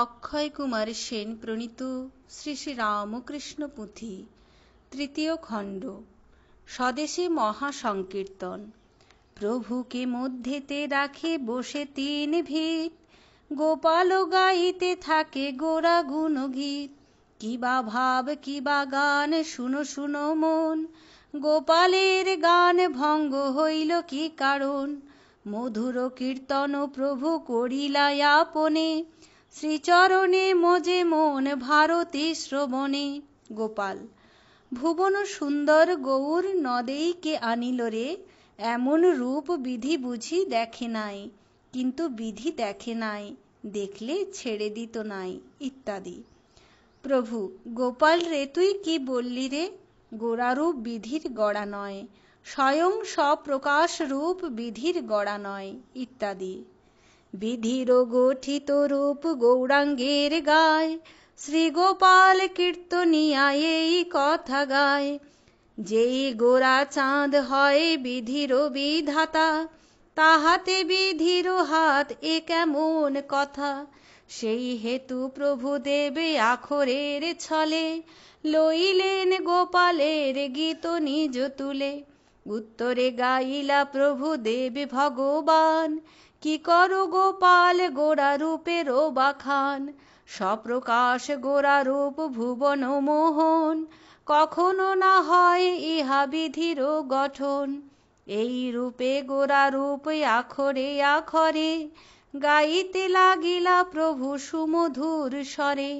অক্ষয় কুমার সেন প্রণীত শ্রী শ্রী রামকৃষ্ণ পুঁথি তৃতীয় খণ্ড স্বদেশী মহাসংকীর্তন প্রভুকে মধ্যেতে রাখে বসে তিন ভিত গোপাল গাইতে থাকে গোরা গীত কিবা ভাব কিবা গান শুনো শুনো মন গোপালের গান ভঙ্গ হইল কি কারণ মধুর কীর্তন প্রভু করিলায়াপনে শ্রীচরণে মজে মন ভারতী শ্রবণে গোপাল ভুবন সুন্দর গৌর নদেই কে আনিল রে এমন রূপ বিধি বুঝি দেখে নাই কিন্তু বিধি দেখে নাই দেখলে ছেড়ে দিত নাই ইত্যাদি প্রভু গোপাল রে তুই কি বললি রে গোড়ারূপ বিধির গড়া নয় স্বয়ং স্বপ্রকাশ রূপ বিধির গড়া নয় ইত্যাদি বিধির গঠিত রূপ গৌরাঙ্গের গায় শ্রীগোপাল কীর্তনিয়া এই কথা গায় যেই গোরা চাঁদ হয় বিধির বিধাতা তাহাতে বিধির হাত এ কেমন কথা সেই হেতু প্রভু দেবে আখরের ছলে লইলেন গোপালের গীত নিজ তুলে উত্তরে গাইলা প্রভু দেব ভগবান কি কর গোপাল গোরা রূপের বাখান সপ্রকাশ গোরা রূপ ভুবন মোহন কখনো না হয় ইহা বিধির গঠন এই রূপে গোরা রূপ আখরে আখরে গাইতে লাগিলা প্রভু সুমধুর স্বরে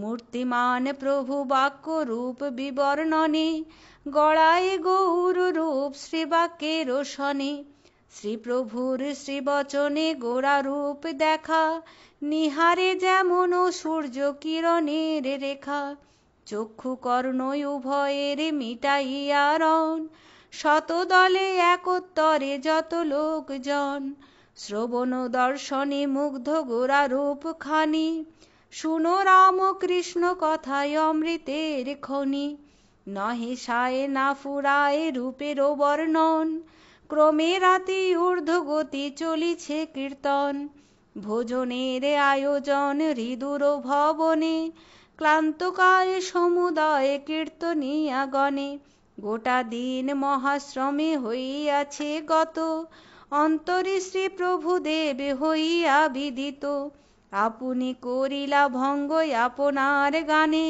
মূর্তিমান প্রভু বাক্য রূপ বিবর্ণনে গড়ায় গৌর রূপ শ্রীবাক্যের শনে শ্রীপ্রভুর শ্রীবচনে গোড়া রূপ দেখা নিহারে যেমন সূর্য কিরণের রেখা চক্ষু কর্ণ উভয়ের মিটাইয়া রণ শতদলে একত্তরে যত লোকজন শ্রবণ দর্শনে মুগ্ধ গোড়া রূপ খানি শুন রাম কৃষ্ণ কথায় অমৃতের খনি নহে সায় না ফুরায় রূপের বর্ণন ক্রমে রাতে ঊর্ধ্বগতি চলিছে কীর্তন ভোজনের আয়োজন হৃদুর ভবনে ক্লান্তকায় সমুদয় কীর্তনিয়া গণে গোটা দিন মহাশ্রমে হইয়াছে গত অন্তরী শ্রী প্রভুদেব হইয়া বিদিত আপনি করিলা ভঙ্গ আপনার গানে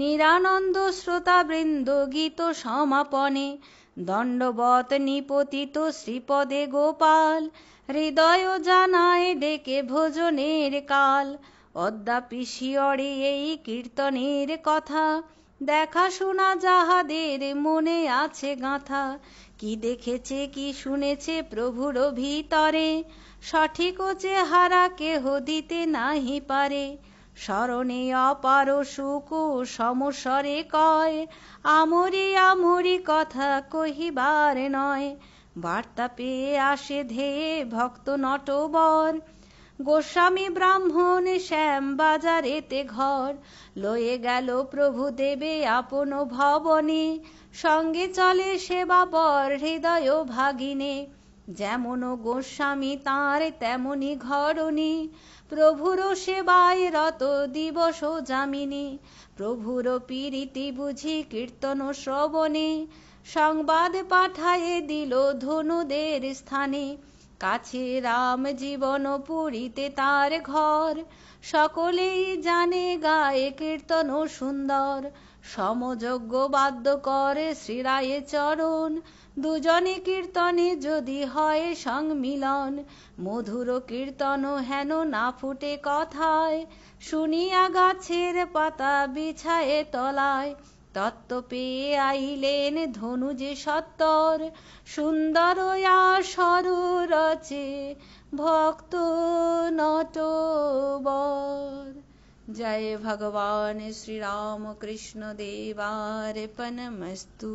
নিরানন্দ শ্রোতাবৃন্দ গীত সমাপনে দণ্ডবত নিপতিত শ্রীপদে গোপাল হৃদয় জানায় দেখে ভোজনের কাল অদ্যাপি শিয়রে এই কীর্তনের কথা দেখাশোনা যাহাদের মনে আছে গাঁথা কি দেখেছে কি শুনেছে প্রভুর ভিতরে সঠিক চেহারা কেহ দিতে নাহি পারে স্মরণে অপার সুখ সমস্বরে কয় আমরি আমরি কথা কহিবার নয় বার্তা পেয়ে আসে ধে ভক্ত নটবর গোস্বামী ব্রাহ্মণ শ্যাম এতে ঘর লয়ে গেল প্রভু দেবে আপন ভবনে সঙ্গে চলে সেবাবর হৃদয় ভাগিনে যেমন গোস্বামী তাঁর তেমনি ঘরণী প্রভুর সেবায় রত দিবস যামিনী প্রভুর পীড়িতি বুঝি কীর্তন শ্রবণে সংবাদ পাঠায় দিল ধনুদের স্থানে কাছে রাম জীবন পুরীতে তার ঘর সকলেই জানে গায়ে কীর্তন সুন্দর সমযোগ্য বাদ্য করে শ্রীরায়ে চরণ দুজনে কীর্তনে যদি হয় সংমিলন মধুর কীর্তন হেন না ফুটে কথায় শুনিয়া গাছের পাতা বিছায়ে তলায় তত্ত্ব পেয়ে আইলেন ধনু যে সত্তর সুন্দর সরুর রচে ভক্ত নটবর जय भगवान श्री राम कृष्ण देवार्पणमस्तु